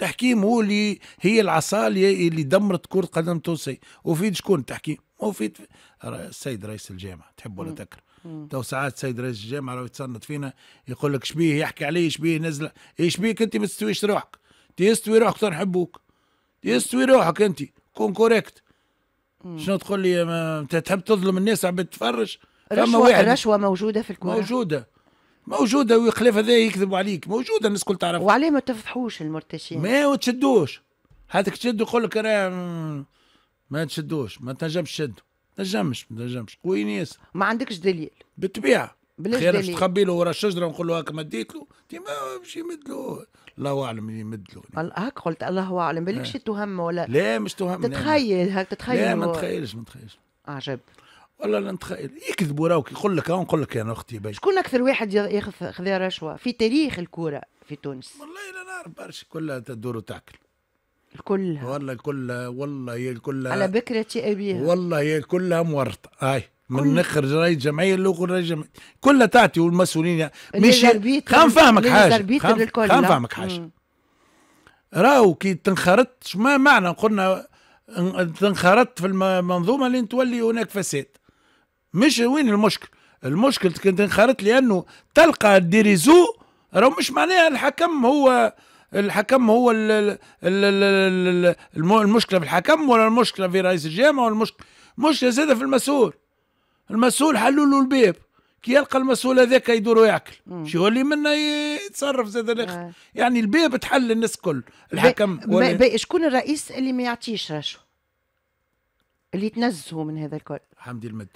Speaker 2: التحكيم هو اللي هي العصا اللي دمرت كرة قدم تونسي وفيد شكون التحكيم وفيد السيد رئيس الجامعة تحب ولا تكره تو ساعات السيد رئيس الجامعة راه يتصنت فينا يقول لك شبيه يحكي عليه شبيه نزل ايش بيك انت ما تستويش روحك تستوي روحك تنحبوك تستوي روحك انت كون كوريكت شنو تقول لي انت تحب تظلم الناس عم تتفرج رشوة, رشوة
Speaker 1: موجودة في الكورة
Speaker 2: موجودة موجوده ويخلف هذا يكذبوا عليك موجوده الناس الكل تعرف وعليه
Speaker 1: ما تفضحوش المرتشين ما
Speaker 2: وتشدوش هذاك تشد يقول لك ما تشدوش ما تنجمش تشد تنجمش ما تنجمش قوي ناس
Speaker 1: ما عندكش دليل
Speaker 2: بالطبيعه بلاش باش تخبي له ورا الشجره ونقول له هاك مديت له ما باش يمد له الله اعلم يمد
Speaker 1: له هاك قلت الله اعلم بالك شي آه. تهم ولا لا مش تهم تتخيل هاك تتخيل لا ما تتخيلش
Speaker 2: ما تتخيلش عجب والله لا نتخيل يكذبوا راهو يقول لك راهو نقول لك انا اختي باش
Speaker 1: شكون اكثر واحد ياخذ خذا رشوه في تاريخ الكوره في تونس والله
Speaker 2: لا نعرف برشا كلها تدور وتاكل كلها والله كلها والله هي كلها على
Speaker 1: بكرة أبيها
Speaker 2: والله هي كلها مورطة هاي من كل... نخرج رئيس جمعية لوخر رئيس جمعية كلها تعطي والمسؤولين مش خلينا نفهمك حاجة خلينا نفهمك حاجة راهو كي تنخرط ما معنى قلنا تنخرط في المنظومة لين تولي هناك فساد مش وين المشكل المشكل كنت انخرط لانه تلقى ديريزو راه مش معناها الحكم هو الحكم هو الـ الـ الـ المشكله في الحكم ولا المشكله في رئيس الجامعه ولا المشكله مش زاد في المسؤول المسؤول حلوا له الباب كي يلقى المسؤول هذاك يدور ياكل شو يولي منه يتصرف زاد الاخر آه. يعني الباب تحل الناس الكل الحكم
Speaker 1: شكون الرئيس اللي ما يعطيش رشوه اللي تنزهوا من هذا الكل حمدي المد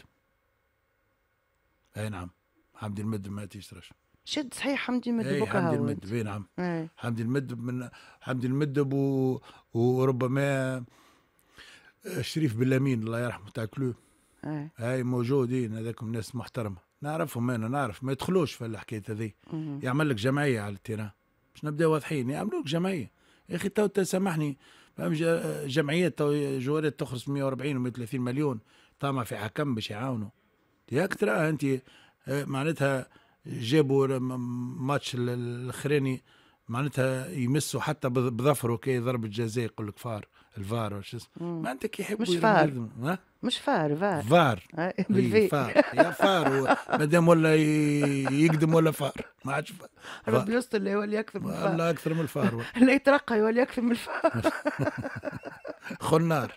Speaker 2: اي نعم حمدي المد ما تيسرش
Speaker 1: شد صحيح حمدي المد نعم. اي حمدي المد اي نعم ايه.
Speaker 2: حمدي المد من حمدي المد و... وربما شريف بلامين الله يرحمه تاع كلو اي, موجودين هذاكم ناس محترمه نعرفهم انا نعرف ما يدخلوش في الحكايه هذه يعمل لك جمعيه على التيران باش نبدا واضحين يعملوا لك جمعيه يا اخي تو سامحني جمعيات تو جوارات تخرج 140 و 130 مليون طامع في حكم باش يعاونوا ياك ترى انت آه، معناتها جابوا ماتش الاخراني معناتها يمسوا حتى بظفره كي ضربه جزاء يقول لك فار الفار وش اسمه معناتها يحبوا مش فار
Speaker 1: مش فار فار فار آه، إيه، بالفي فار يا فار
Speaker 2: مادام ولا يقدم ولا فار ما عادش فار ربي
Speaker 1: يستر اللي يولي اكثر من الفار لا
Speaker 2: اكثر من الفار اللي
Speaker 1: يترقى يولي اكثر من الفار
Speaker 2: خنار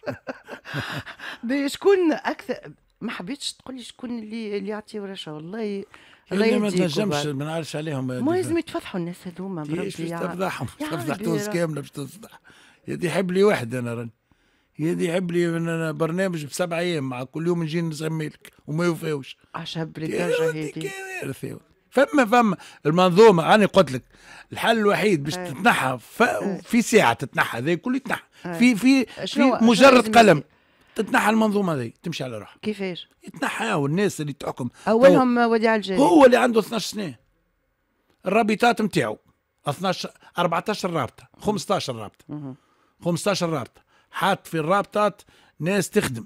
Speaker 1: شكون اكثر ما حبيتش تقول لي شكون اللي اللي يعطي ورشه والله الله يعني ما تنجمش
Speaker 2: ما نعرفش عليهم ما لازم
Speaker 1: يتفضحوا الناس هذوما بربي باش تفضحهم تفضح تونس كامله
Speaker 2: باش تفضح دي يحب لي واحد انا راني دي يحب لي أنا برنامج بسبع ايام مع كل يوم نجي نسمي لك وما يوفاوش عشب للدرجه هذه فما فما المنظومه انا قلت لك الحل الوحيد باش تتنحى في ساعه تتنحى هذا كل يتنحى في في, في مجرد قلم تتنحى المنظومه دي تمشي على روحها كيفاش؟ يتنحى والناس اللي تحكم اولهم
Speaker 1: وديع الجاي هو
Speaker 2: اللي عنده 12 سنه الرابطات نتاعو 12 14 رابطه 15 رابطه 15 رابطه حاط في الرابطات ناس تخدم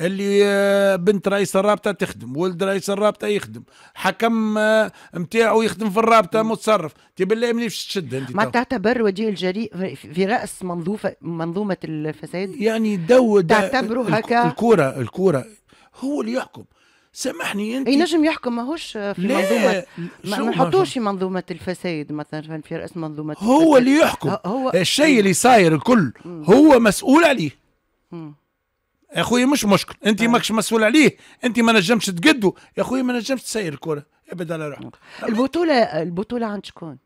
Speaker 2: اللي آه، بنت رئيس الرابطه تخدم ولد رئيس الرابطه يخدم حكم نتاعو آه، يخدم في الرابطه متصرف تي بالله باش تشد انت ما
Speaker 1: تعتبر وجه الجريء في راس منظومه منظومه الفساد يعني دو تعتبره هكا
Speaker 2: الكوره الكوره
Speaker 1: هو اللي يحكم سامحني انت ينجم يحكم ماهوش في منظومه ما نحطوش في منظومه الفساد مثلا في راس منظومه هو
Speaker 2: الفساد. اللي يحكم هو الشيء اللي صاير الكل هو مسؤول عليه مم. يا خويا مش مشكل انت آه. ماكش مسؤول عليه انت ما نجمش تقدو يا خويا ما نجمش تسير الكره ابدا على روحك
Speaker 1: البطوله البطوله عند شكون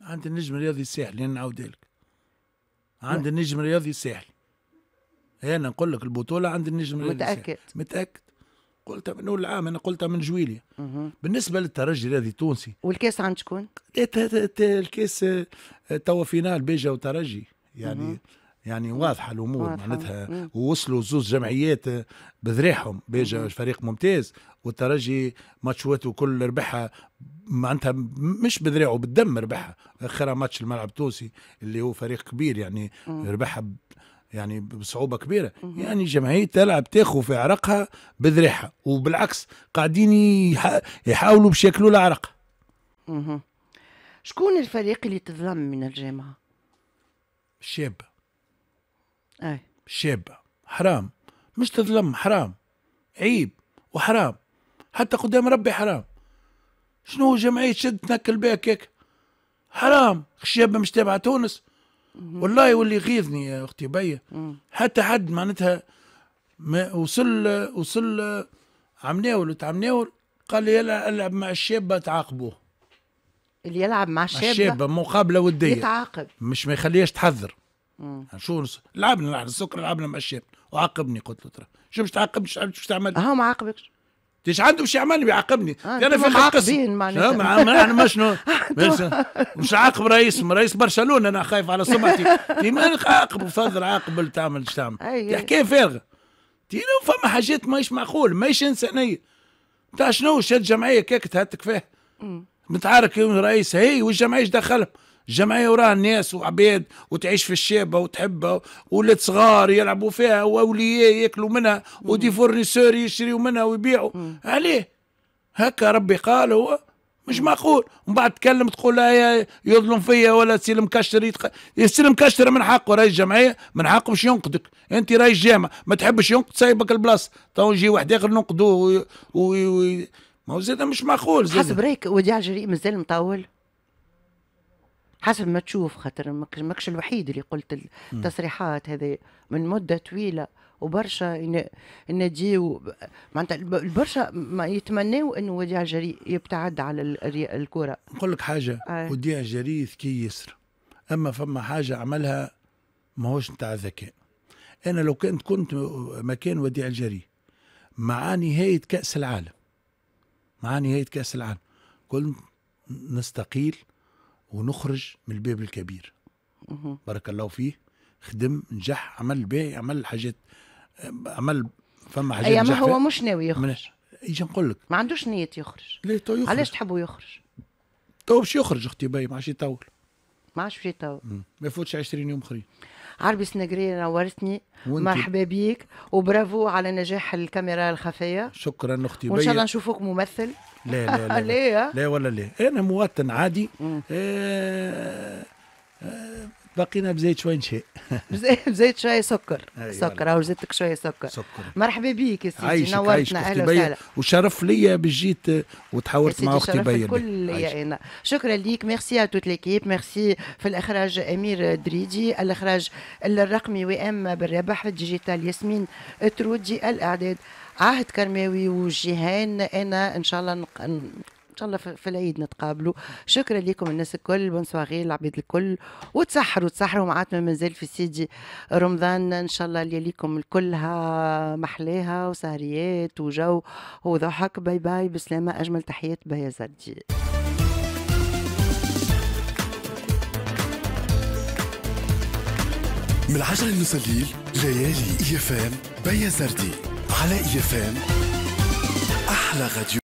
Speaker 2: عند النجم الرياضي الساحلي انا نعاود لك عند النجم الرياضي الساحلي انا نقول لك البطوله عند النجم الرياضي متاكد الساحلي. متاكد قلتها من اول العام انا قلتها من جويليا بالنسبه للترجي الرياضي التونسي
Speaker 1: والكاس عند شكون؟
Speaker 2: الكاس آه، توا فينال بيجا وترجي يعني مه. يعني واضحه الامور واضحة. معناتها ووصلوا زوز جمعيات بذريحهم بيجا فريق ممتاز والترجي ماتشواته كل ربحها معناتها مش بذريعه بالدم ربحها اخرها ماتش الملعب التونسي اللي هو فريق كبير يعني ربحها يعني بصعوبه كبيره مم. يعني جمعيه تلعب تاخو في عرقها بذريحها وبالعكس قاعدين يحاولوا باش ياكلوا
Speaker 1: شكون الفريق اللي تظلم من الجامعه الشابه أي.
Speaker 2: شابة حرام مش تظلم حرام عيب وحرام حتى قدام ربي حرام شنو هو جمعية شد تنكل بها كيك حرام شابة مش تابعة تونس والله واللي يغيظني يا اختي بيا حتى حد معناتها ما وصل وصل عمناول وتعمناول قال لي العب مع الشابه تعاقبوه
Speaker 1: اللي يلعب مع الشابه الشابه
Speaker 2: مقابله وديه يتعاقب مش ما يخليهاش تحذر شو لعبنا نحن السكر لعبنا الشام وعاقبني قلت له ترى شو مش تعاقبني شو مش تعمل اه ما عاقبكش ليش عنده باش يعمل بيعاقبني آه انا في معاقبين معناتها انا ما شنو مش عاقب رئيس رئيس برشلونه انا خايف على سمعتي ديما عاقب فضل عاقب اللي تعمل ايش تعمل أيوة. حكايه فارغه تي فما حاجات ماهيش معقول ماهيش انسانيه تاع شنو شد جمعيه كيك تهتك فيها متعارك رئيس هي والجمعيه ايش دخلهم جمعية وراها ناس وعباد وتعيش في الشابة وتحبها ولاد صغار يلعبوا فيها وأولياء ياكلوا منها ودي فورنيسور يشريوا منها ويبيعوا عليه هكا ربي قال هو مش معقول ومن بعد تكلم تقول لا يظلم فيا ولا سلم مكشر يتق... سيل مكشر من حقه رئيس الجمعيه من حقه باش ينقدك انت رئيس جامعة ما تحبش ينقد سايبك البلاصه تو يجي واحد اخر ننقدوه و... و... و... ما هو زاد مش معقول حسب
Speaker 1: رايك وديع الجريء مازال مطول حسب ما تشوف خاطر ماكش الوحيد اللي قلت التصريحات هذه من مده طويله وبرشا يناديو معناتها البرشا ما يتمنوا انه وديع جري يبتعد على الكره
Speaker 2: نقول لك حاجه آه. وديع جري ذكي يسر اما فما حاجه عملها ماهوش نتاع ذكاء انا لو كنت كنت مكان وديع الجري مع نهايه كاس العالم مع نهايه كاس العالم كنت نستقيل ونخرج من الباب الكبير بارك الله فيه خدم نجح عمل باهي عمل حاجات عمل فما حاجات اي ما هو مش ناوي يخرج ايش نقول لك
Speaker 1: ما عندوش نية يخرج ليه تو يخرج علاش تحبوا يخرج
Speaker 2: تو باش يخرج اختي باهي ما عادش يطول
Speaker 1: ما عادش يطول
Speaker 2: ما يفوتش 20 يوم اخرين
Speaker 1: عربي سنقري نورتني مرحبا بيك وبرافو على نجاح الكاميرا الخفيه
Speaker 2: شكرا اختي وان شاء الله
Speaker 1: نشوفوك ممثل لا لا لا لا,
Speaker 2: لا ولا لا انا مواطن عادي آه، آه، بقينا بزيت شوي نشاء
Speaker 1: بزيت شوي سكر أيوة سكر او زيتك شوي سكر سكر مرحبا بيك يا سيدي نورتنا اهلا وسهلا
Speaker 2: وشرف ليا بجيت وتحاورت مع اختي بيا الكل
Speaker 1: انا شكرا ليك ميرسي ا توت ليكيب ميرسي في الاخراج امير دريدي الاخراج الرقمي وام بالربح في الديجيتال ياسمين ترودي الاعداد عهد كرماوي وجيهان انا ان شاء الله نق... ان شاء الله في العيد نتقابلوا شكرا لكم الناس الكل بون سواغي العبيد الكل وتسحروا تسحروا معاتنا مازال في سيدي رمضان ان شاء الله لياليكم كلها محلاها وسهريات وجو وضحك باي باي بسلامه اجمل تحيات بيا زردي
Speaker 4: من 10 لنص ليالي اي اف ام بيا زردي على اي اف ام احلى راديو